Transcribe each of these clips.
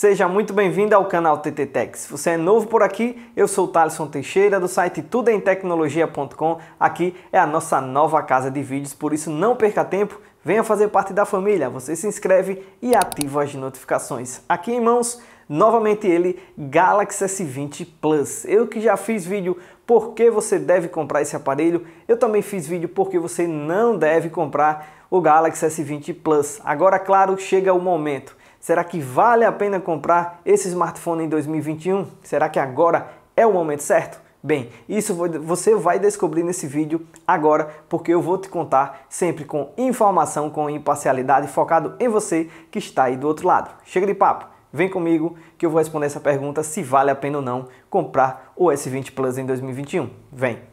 Seja muito bem-vindo ao canal TT Tech. Se você é novo por aqui, eu sou o Thaleson Teixeira do site tudoemtecnologia.com. Aqui é a nossa nova casa de vídeos, por isso não perca tempo, venha fazer parte da família. Você se inscreve e ativa as notificações. Aqui em mãos, novamente ele, Galaxy S20 Plus. Eu que já fiz vídeo por que você deve comprar esse aparelho, eu também fiz vídeo por que você não deve comprar o Galaxy S20 Plus. Agora, claro, chega o momento Será que vale a pena comprar esse smartphone em 2021? Será que agora é o momento certo? Bem, isso você vai descobrir nesse vídeo agora, porque eu vou te contar sempre com informação, com imparcialidade, focado em você que está aí do outro lado. Chega de papo, vem comigo que eu vou responder essa pergunta se vale a pena ou não comprar o S20 Plus em 2021. Vem!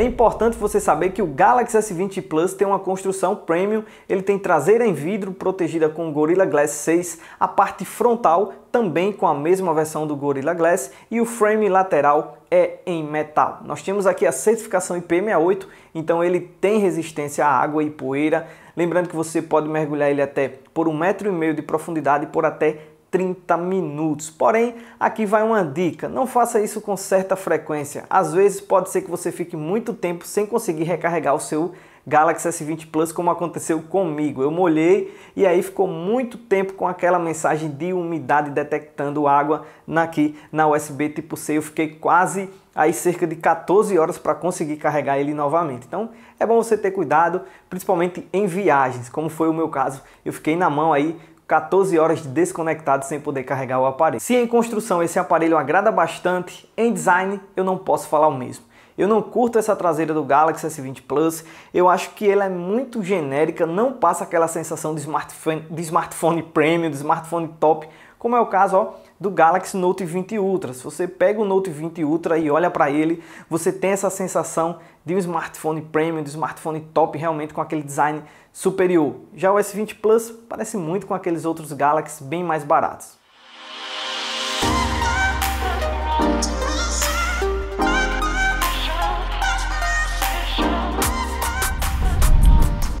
É importante você saber que o Galaxy S20 Plus tem uma construção premium, ele tem traseira em vidro protegida com Gorilla Glass 6, a parte frontal também com a mesma versão do Gorilla Glass e o frame lateral é em metal. Nós temos aqui a certificação IP68, então ele tem resistência à água e poeira. Lembrando que você pode mergulhar ele até por um metro e meio de profundidade por até 30 minutos. Porém, aqui vai uma dica: não faça isso com certa frequência. Às vezes pode ser que você fique muito tempo sem conseguir recarregar o seu Galaxy S20 Plus, como aconteceu comigo. Eu molhei e aí ficou muito tempo com aquela mensagem de umidade detectando água aqui na USB tipo C. Eu fiquei quase aí cerca de 14 horas para conseguir carregar ele novamente. Então é bom você ter cuidado, principalmente em viagens, como foi o meu caso. Eu fiquei na mão aí 14 horas desconectado sem poder carregar o aparelho. Se em construção esse aparelho agrada bastante, em design eu não posso falar o mesmo. Eu não curto essa traseira do Galaxy S20 Plus, eu acho que ela é muito genérica, não passa aquela sensação de smartphone, de smartphone premium, de smartphone top, como é o caso ó, do Galaxy Note 20 Ultra. Se você pega o Note 20 Ultra e olha para ele, você tem essa sensação de um smartphone premium, de um smartphone top, realmente com aquele design superior. Já o S20 Plus parece muito com aqueles outros Galaxy bem mais baratos.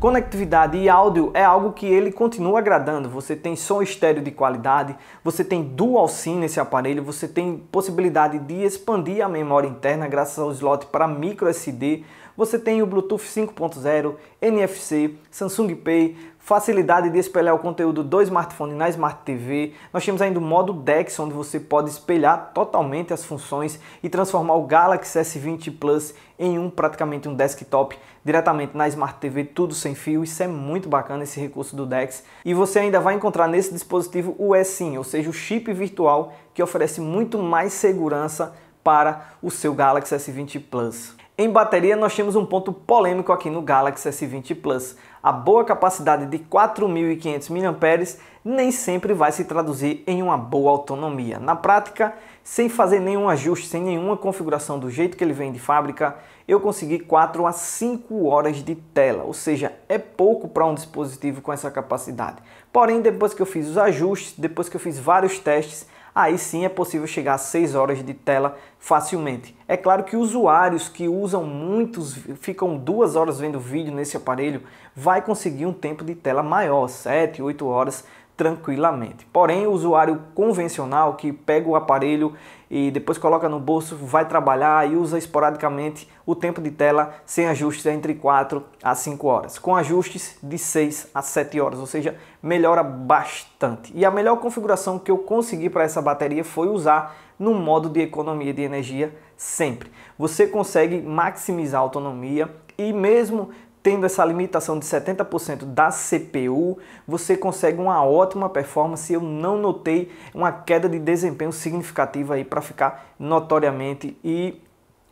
Conectividade e áudio é algo que ele continua agradando. Você tem som estéreo de qualidade, você tem dual SIM nesse aparelho, você tem possibilidade de expandir a memória interna graças ao slot para micro SD, você tem o Bluetooth 5.0, NFC, Samsung Pay, facilidade de espelhar o conteúdo do smartphone na Smart TV. Nós temos ainda o modo DeX, onde você pode espelhar totalmente as funções e transformar o Galaxy S20 Plus em um praticamente um desktop diretamente na Smart TV, tudo sem fio. Isso é muito bacana, esse recurso do DeX. E você ainda vai encontrar nesse dispositivo o eSIM, ou seja, o chip virtual que oferece muito mais segurança para o seu Galaxy S20 Plus. Em bateria, nós temos um ponto polêmico aqui no Galaxy S20 Plus. A boa capacidade de 4.500 mAh nem sempre vai se traduzir em uma boa autonomia. Na prática, sem fazer nenhum ajuste, sem nenhuma configuração do jeito que ele vem de fábrica, eu consegui 4 a 5 horas de tela, ou seja, é pouco para um dispositivo com essa capacidade. Porém, depois que eu fiz os ajustes, depois que eu fiz vários testes, aí sim é possível chegar a 6 horas de tela facilmente. É claro que usuários que usam muitos, ficam duas horas vendo vídeo nesse aparelho, vai conseguir um tempo de tela maior, 7, 8 horas, tranquilamente. Porém, o usuário convencional que pega o aparelho e depois coloca no bolso, vai trabalhar e usa esporadicamente o tempo de tela sem ajustes é entre 4 a 5 horas, com ajustes de 6 a 7 horas, ou seja, melhora bastante. E a melhor configuração que eu consegui para essa bateria foi usar no modo de economia de energia sempre. Você consegue maximizar a autonomia e mesmo tendo essa limitação de 70% da CPU, você consegue uma ótima performance. Eu não notei uma queda de desempenho significativa aí para ficar notoriamente e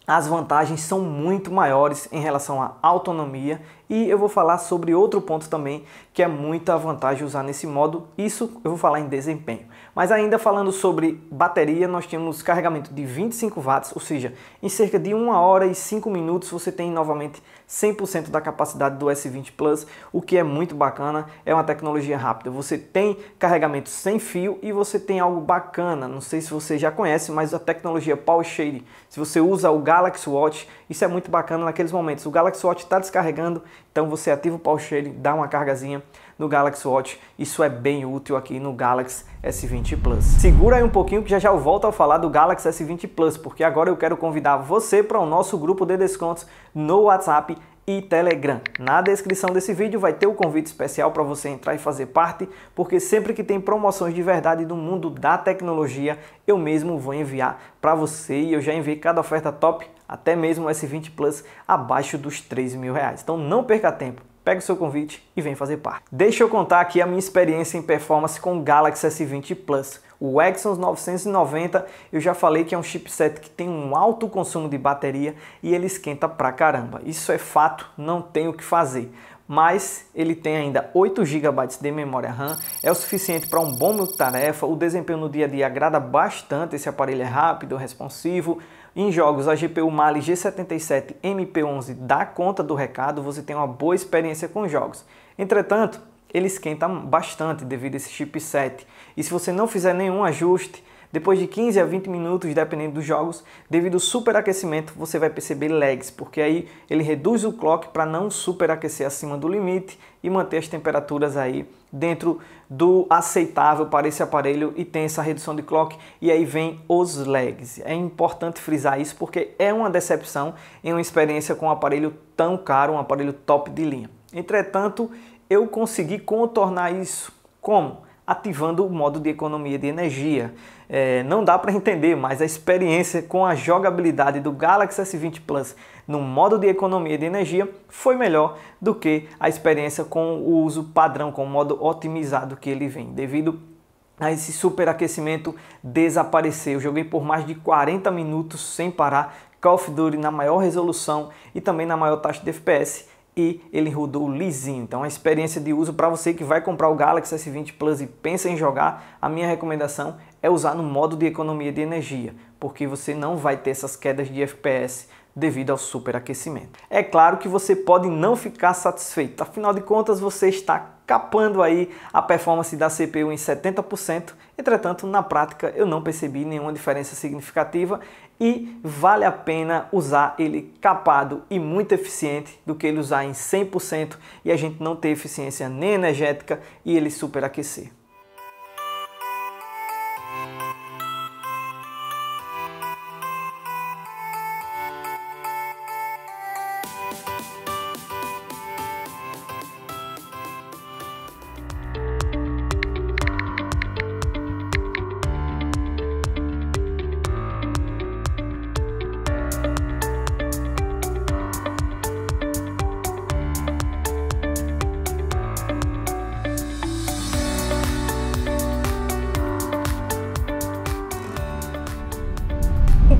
as vantagens são muito maiores em relação à autonomia e eu vou falar sobre outro ponto também que é muita vantagem usar nesse modo, isso eu vou falar em desempenho. Mas ainda falando sobre bateria, nós temos carregamento de 25 watts, ou seja, em cerca de 1 hora e 5 minutos você tem novamente 100% da capacidade do S20 Plus, o que é muito bacana, é uma tecnologia rápida. Você tem carregamento sem fio e você tem algo bacana, não sei se você já conhece, mas a tecnologia Power Shade, se você usa o gás Galaxy Watch. Isso é muito bacana naqueles momentos. O Galaxy Watch está descarregando, então você ativa o pau cheio, dá uma cargazinha no Galaxy Watch. Isso é bem útil aqui no Galaxy S20 Plus. Segura aí um pouquinho que já já eu volto a falar do Galaxy S20 Plus, porque agora eu quero convidar você para o nosso grupo de descontos no WhatsApp e Telegram. Na descrição desse vídeo vai ter o um convite especial para você entrar e fazer parte, porque sempre que tem promoções de verdade do mundo da tecnologia, eu mesmo vou enviar para você e eu já enviei cada oferta top, até mesmo o S20 Plus abaixo dos 3 mil reais. Então não perca tempo pega o seu convite e vem fazer parte. Deixa eu contar aqui a minha experiência em performance com o Galaxy S20 Plus. O Exynos 990, eu já falei que é um chipset que tem um alto consumo de bateria e ele esquenta pra caramba. Isso é fato, não tem o que fazer mas ele tem ainda 8 GB de memória RAM, é o suficiente para um bom multitarefa, o desempenho no dia a dia agrada bastante, esse aparelho é rápido, é responsivo, em jogos, a GPU Mali G77 MP11 dá conta do recado, você tem uma boa experiência com jogos. Entretanto, ele esquenta bastante devido a esse chipset. E se você não fizer nenhum ajuste, depois de 15 a 20 minutos, dependendo dos jogos, devido ao superaquecimento, você vai perceber lags, porque aí ele reduz o clock para não superaquecer acima do limite e manter as temperaturas aí dentro do aceitável para esse aparelho e tem essa redução de clock e aí vem os lags. É importante frisar isso porque é uma decepção em uma experiência com um aparelho tão caro, um aparelho top de linha. Entretanto, eu consegui contornar isso. Como? ativando o modo de economia de energia. É, não dá para entender, mas a experiência com a jogabilidade do Galaxy S20 Plus no modo de economia de energia foi melhor do que a experiência com o uso padrão, com o modo otimizado que ele vem, devido a esse superaquecimento desaparecer. Eu joguei por mais de 40 minutos sem parar Call of Duty na maior resolução e também na maior taxa de FPS e ele rodou lisinho. Então, é a experiência de uso para você que vai comprar o Galaxy S20 Plus e pensa em jogar, a minha recomendação é usar no modo de economia de energia, porque você não vai ter essas quedas de FPS devido ao superaquecimento. É claro que você pode não ficar satisfeito, afinal de contas você está capando aí a performance da CPU em 70%, entretanto na prática eu não percebi nenhuma diferença significativa e vale a pena usar ele capado e muito eficiente do que ele usar em 100% e a gente não ter eficiência nem energética e ele superaquecer.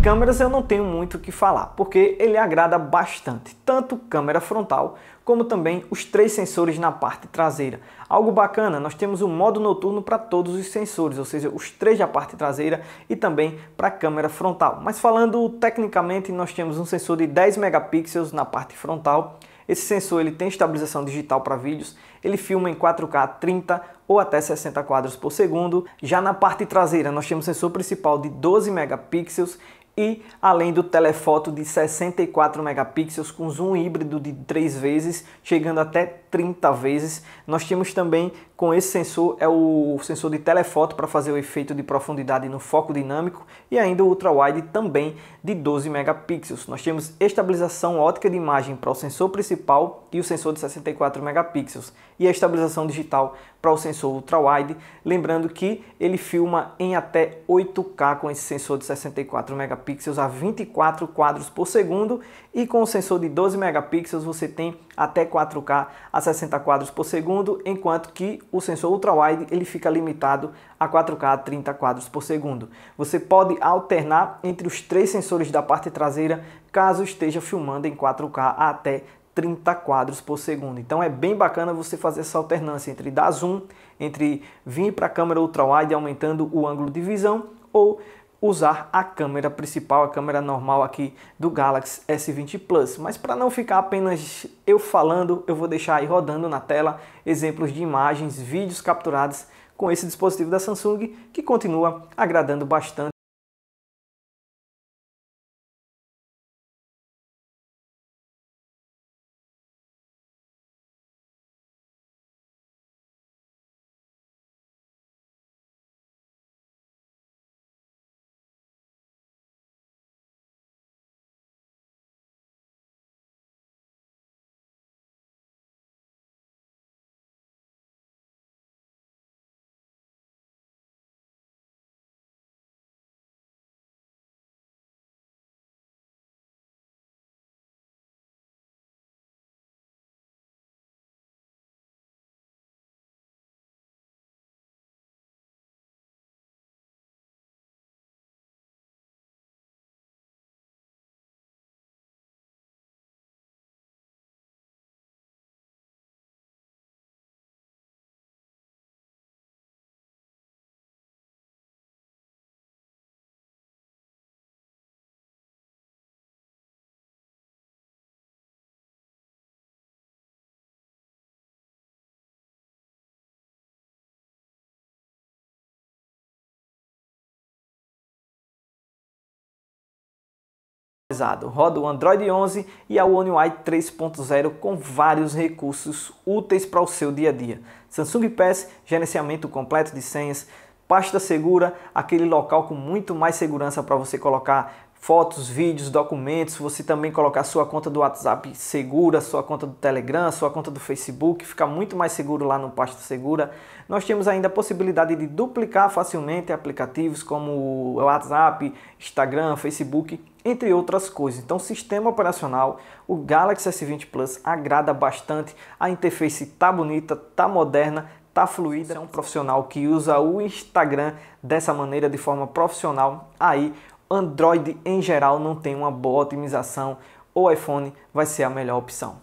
câmeras eu não tenho muito o que falar, porque ele agrada bastante, tanto câmera frontal como também os três sensores na parte traseira. Algo bacana, nós temos um modo noturno para todos os sensores, ou seja, os três da parte traseira e também para a câmera frontal. Mas falando tecnicamente, nós temos um sensor de 10 megapixels na parte frontal. Esse sensor ele tem estabilização digital para vídeos, ele filma em 4K 30 ou até 60 quadros por segundo. Já na parte traseira, nós temos sensor principal de 12 megapixels e além do telefoto de 64 megapixels com zoom híbrido de 3 vezes, chegando até 30 vezes. Nós temos também com esse sensor é o sensor de telefoto para fazer o efeito de profundidade no foco dinâmico e ainda o ultra wide também de 12 megapixels. Nós temos estabilização ótica de imagem para o sensor principal e o sensor de 64 megapixels e a estabilização digital para o sensor ultra wide, lembrando que ele filma em até 8K com esse sensor de 64 megapixels megapixels a 24 quadros por segundo e com o sensor de 12 megapixels você tem até 4K a 60 quadros por segundo, enquanto que o sensor ultrawide ele fica limitado a 4K a 30 quadros por segundo. Você pode alternar entre os três sensores da parte traseira caso esteja filmando em 4K a até 30 quadros por segundo. Então é bem bacana você fazer essa alternância entre dar zoom, entre vir para a câmera ultrawide aumentando o ângulo de visão ou usar a câmera principal, a câmera normal aqui do Galaxy S20 Plus. Mas para não ficar apenas eu falando, eu vou deixar aí rodando na tela exemplos de imagens, vídeos capturados com esse dispositivo da Samsung que continua agradando bastante atualizado. Roda o Android 11 e a One UI 3.0 com vários recursos úteis para o seu dia a dia. Samsung Pass, gerenciamento completo de senhas, pasta segura, aquele local com muito mais segurança para você colocar fotos, vídeos, documentos, você também colocar sua conta do WhatsApp segura, sua conta do Telegram, sua conta do Facebook, fica muito mais seguro lá no Pasta Segura. Nós temos ainda a possibilidade de duplicar facilmente aplicativos como WhatsApp, Instagram, Facebook, entre outras coisas. Então, sistema operacional, o Galaxy S20 Plus agrada bastante. A interface tá bonita, tá moderna, tá fluida. é, é um profissional que usa o Instagram dessa maneira de forma profissional, aí Android em geral não tem uma boa otimização, o iPhone vai ser a melhor opção.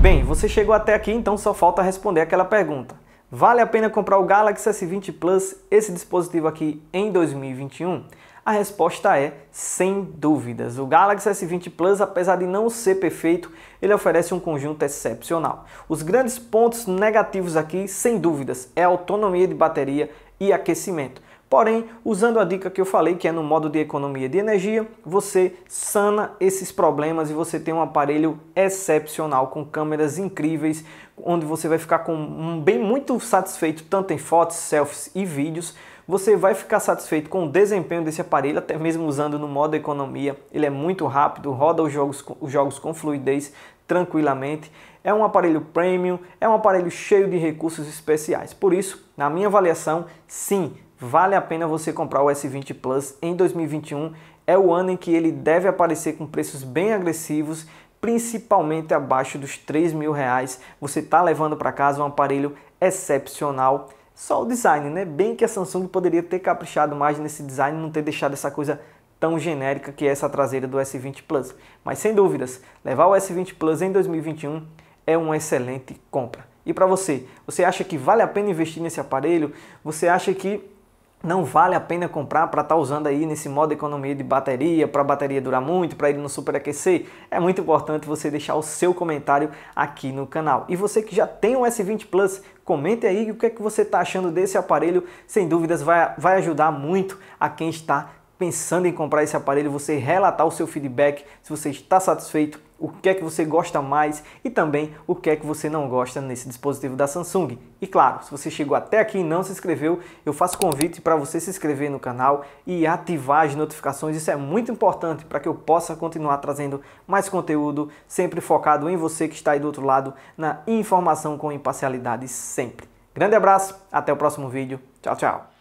Bem, você chegou até aqui, então só falta responder aquela pergunta. Vale a pena comprar o Galaxy S20 Plus, esse dispositivo aqui, em 2021? A resposta é sem dúvidas. O Galaxy S20 Plus, apesar de não ser perfeito, ele oferece um conjunto excepcional. Os grandes pontos negativos aqui, sem dúvidas, é a autonomia de bateria e aquecimento. Porém, usando a dica que eu falei, que é no modo de economia de energia, você sana esses problemas e você tem um aparelho excepcional com câmeras incríveis, onde você vai ficar com um bem muito satisfeito tanto em fotos, selfies e vídeos. Você vai ficar satisfeito com o desempenho desse aparelho, até mesmo usando no modo economia. Ele é muito rápido, roda os jogos, os jogos com fluidez, tranquilamente. É um aparelho premium, é um aparelho cheio de recursos especiais. Por isso, na minha avaliação, sim, vale a pena você comprar o S20 Plus em 2021. É o ano em que ele deve aparecer com preços bem agressivos, principalmente abaixo dos 3 mil reais. Você está levando para casa um aparelho excepcional. Só o design, né? Bem que a Samsung poderia ter caprichado mais nesse design, não ter deixado essa coisa tão genérica que é essa traseira do S20 Plus. Mas sem dúvidas, levar o S20 Plus em 2021 é uma excelente compra. E para você, você acha que vale a pena investir nesse aparelho? Você acha que não vale a pena comprar para estar tá usando aí nesse modo economia de bateria, para a bateria durar muito, para ele não superaquecer, é muito importante você deixar o seu comentário aqui no canal. E você que já tem um S20 Plus, comente aí o que é que você está achando desse aparelho, sem dúvidas vai, vai ajudar muito a quem está pensando em comprar esse aparelho, você relatar o seu feedback, se você está satisfeito o que é que você gosta mais e também o que é que você não gosta nesse dispositivo da Samsung. E claro, se você chegou até aqui e não se inscreveu, eu faço convite para você se inscrever no canal e ativar as notificações. Isso é muito importante para que eu possa continuar trazendo mais conteúdo, sempre focado em você que está aí do outro lado, na informação com imparcialidade sempre. Grande abraço, até o próximo vídeo. Tchau, tchau.